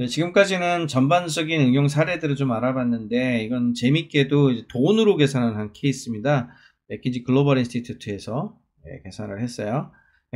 네, 지금까지는 전반적인 응용 사례들을 좀 알아봤는데 이건 재밌게도 돈으로 계산을 한 케이스입니다. 맥킨지 글로벌 인스티튜트에서 네, 계산을 했어요.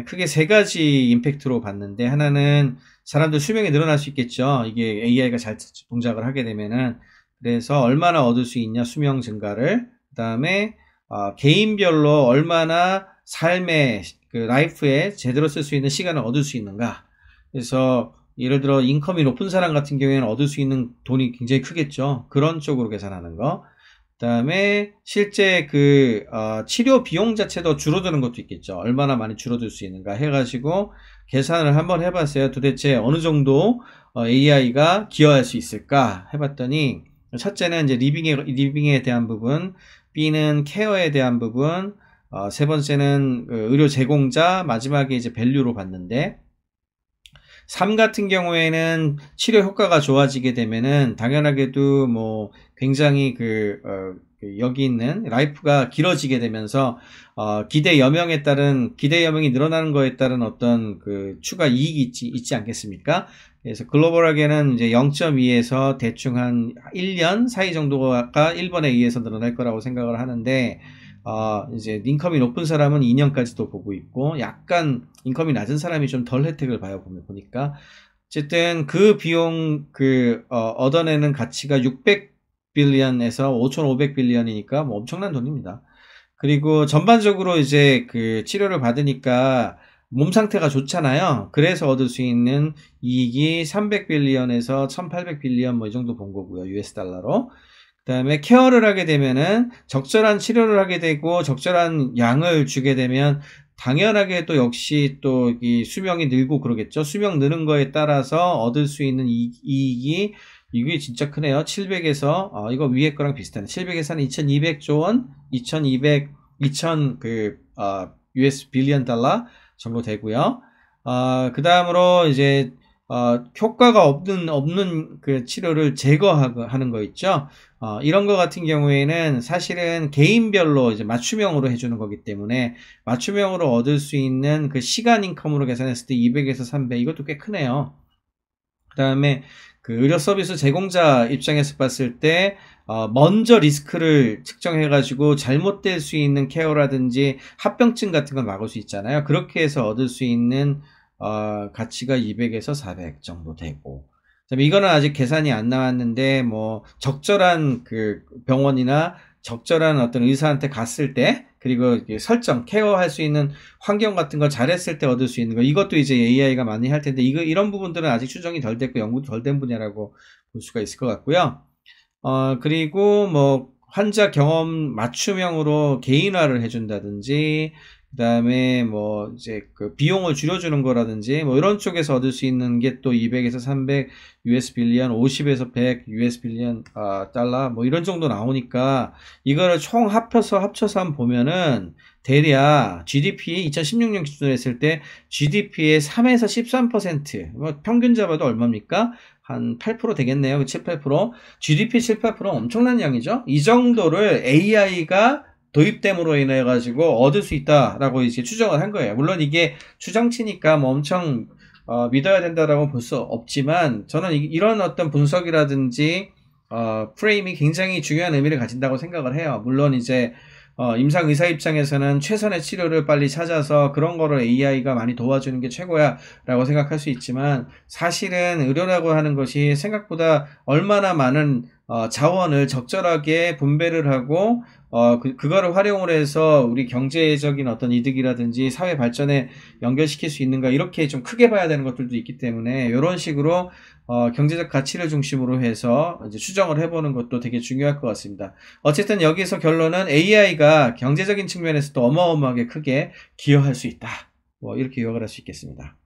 크게 세 가지 임팩트로 봤는데 하나는 사람들 수명이 늘어날 수 있겠죠. 이게 AI가 잘 동작을 하게 되면은 그래서 얼마나 얻을 수 있냐 수명 증가를 그 다음에 어, 개인별로 얼마나 삶의 그 라이프에 제대로 쓸 수 있는 시간을 얻을 수 있는가. 그래서 예를 들어 인컴이 높은 사람 같은 경우에는 얻을 수 있는 돈이 굉장히 크겠죠. 그런 쪽으로 계산하는 거. 그다음에 실제 그 어, 치료 비용 자체도 줄어드는 것도 있겠죠. 얼마나 많이 줄어들 수 있는가 해가지고 계산을 한번 해봤어요. 도대체 어느 정도 어, AI가 기여할 수 있을까 해봤더니 첫째는 이제 리빙에 리빙에 대한 부분, B는 케어에 대한 부분, 어, 세 번째는 그 의료 제공자, 마지막에 이제 밸류로 봤는데 3 같은 경우에는 치료 효과가 좋아지게 되면은 당연하게도 뭐 굉장히 그 어, 그 여기 있는 라이프가 길어지게 되면서 어, 기대 여명에 따른 기대 여명이 늘어나는 거에 따른 어떤 그 추가 이익이 있지, 있지 않겠습니까? 그래서 글로벌하게는 이제 0.2에서 대충 한 1년 사이 정도가 1번에 의해서 늘어날 거라고 생각을 하는데 어, 이제 인컴이 높은 사람은 2년까지도 보고 있고 약간 인컴이 낮은 사람이 좀 덜 혜택을 봐요 보면 보니까 어쨌든 그 비용 그 어, 얻어내는 가치가 600 빌리언에서 5,500 빌리언이니까 뭐 엄청난 돈입니다. 그리고 전반적으로 이제 그 치료를 받으니까 몸 상태가 좋잖아요. 그래서 얻을 수 있는 이익이 300 빌리언에서 1,800 빌리언 뭐 이 정도 본 거고요. US 달러로. 그 다음에 케어를 하게 되면은 적절한 치료를 하게 되고 적절한 양을 주게 되면 당연하게 또 역시 또 이 수명이 늘고 그러겠죠. 수명 느는 거에 따라서 얻을 수 있는 이, 익이 이게 진짜 크네요. 700에서 어, 이거 위에 거랑 비슷한 700에서 는 2,200조 원, 2,200 2,000그 어, US 빌리언 달러 정도 되고요. 어, 그 다음으로 이제 어, 효과가 없는 없는 그 치료를 제거하는 거 있죠. 어, 이런 거 같은 경우에는 사실은 개인별로 이제 맞춤형으로 해주는 거기 때문에 맞춤형으로 얻을 수 있는 그 시간 인컴으로 계산했을 때 200에서 300 이것도 꽤 크네요. 그 다음에 그 의료 서비스 제공자 입장에서 봤을 때 어, 먼저 리스크를 측정해가지고 잘못될 수 있는 케어라든지 합병증 같은 걸 막을 수 있잖아요. 그렇게 해서 얻을 수 있는 어, 가치가 200에서 400 정도 되고 이거는 아직 계산이 안 나왔는데 뭐 적절한 그 병원이나 적절한 어떤 의사한테 갔을 때 그리고 설정 케어할 수 있는 환경 같은 걸 잘했을 때 얻을 수 있는 거 이것도 이제 AI가 많이 할 텐데 이거 이런 부분들은 아직 추정이 덜 됐고 연구 도덜 된 분야라고 볼 수가 있을 것 같고요. 어 그리고 뭐 환자 경험 맞춤형으로 개인화를 해준다든지 그 다음에 뭐 이제 그 비용을 줄여주는 거라든지 뭐 이런 쪽에서 얻을 수 있는 게 또 200에서 300 US 빌리언, 50에서 100 US 빌리언 아, 달러 뭐 이런 정도 나오니까 이거를 총 합쳐서 합쳐서 한 보면은 대략 GDP 2016년 기준으로 했을 때 GDP의 3에서 13%뭐 평균 잡아도 얼마입니까? 한 8% 되겠네요. 7, 8%. GDP 7, 8 엄청난 양이죠. 이 정도를 AI가 도입됨으로 인해 가지고 얻을 수 있다라고 이제 추정을 한 거예요. 물론 이게 추정치니까 뭐 엄청 어, 믿어야 된다라고 볼 수 없지만 저는 이, 런 어떤 분석이라든지 어, 프레임이 굉장히 중요한 의미를 가진다고 생각을 해요. 물론 이제 어, 임상 의사 입장에서는 최선의 치료를 빨리 찾아서 그런 거를 AI가 많이 도와주는 게 최고야라고 생각할 수 있지만 사실은 의료라고 하는 것이 생각보다 얼마나 많은 어, 자원을 적절하게 분배를 하고 어, 그, 그거를 활용을 해서 우리 경제적인 어떤 이득이라든지 사회 발전에 연결시킬 수 있는가 이렇게 좀 크게 봐야 되는 것들도 있기 때문에 이런 식으로 어, 경제적 가치를 중심으로 해서 이제 추정을 해보는 것도 되게 중요할 것 같습니다. 어쨌든 여기서 결론은 AI가 경제적인 측면에서도 어마어마하게 크게 기여할 수 있다. 뭐 이렇게 요약을 할 수 있겠습니다.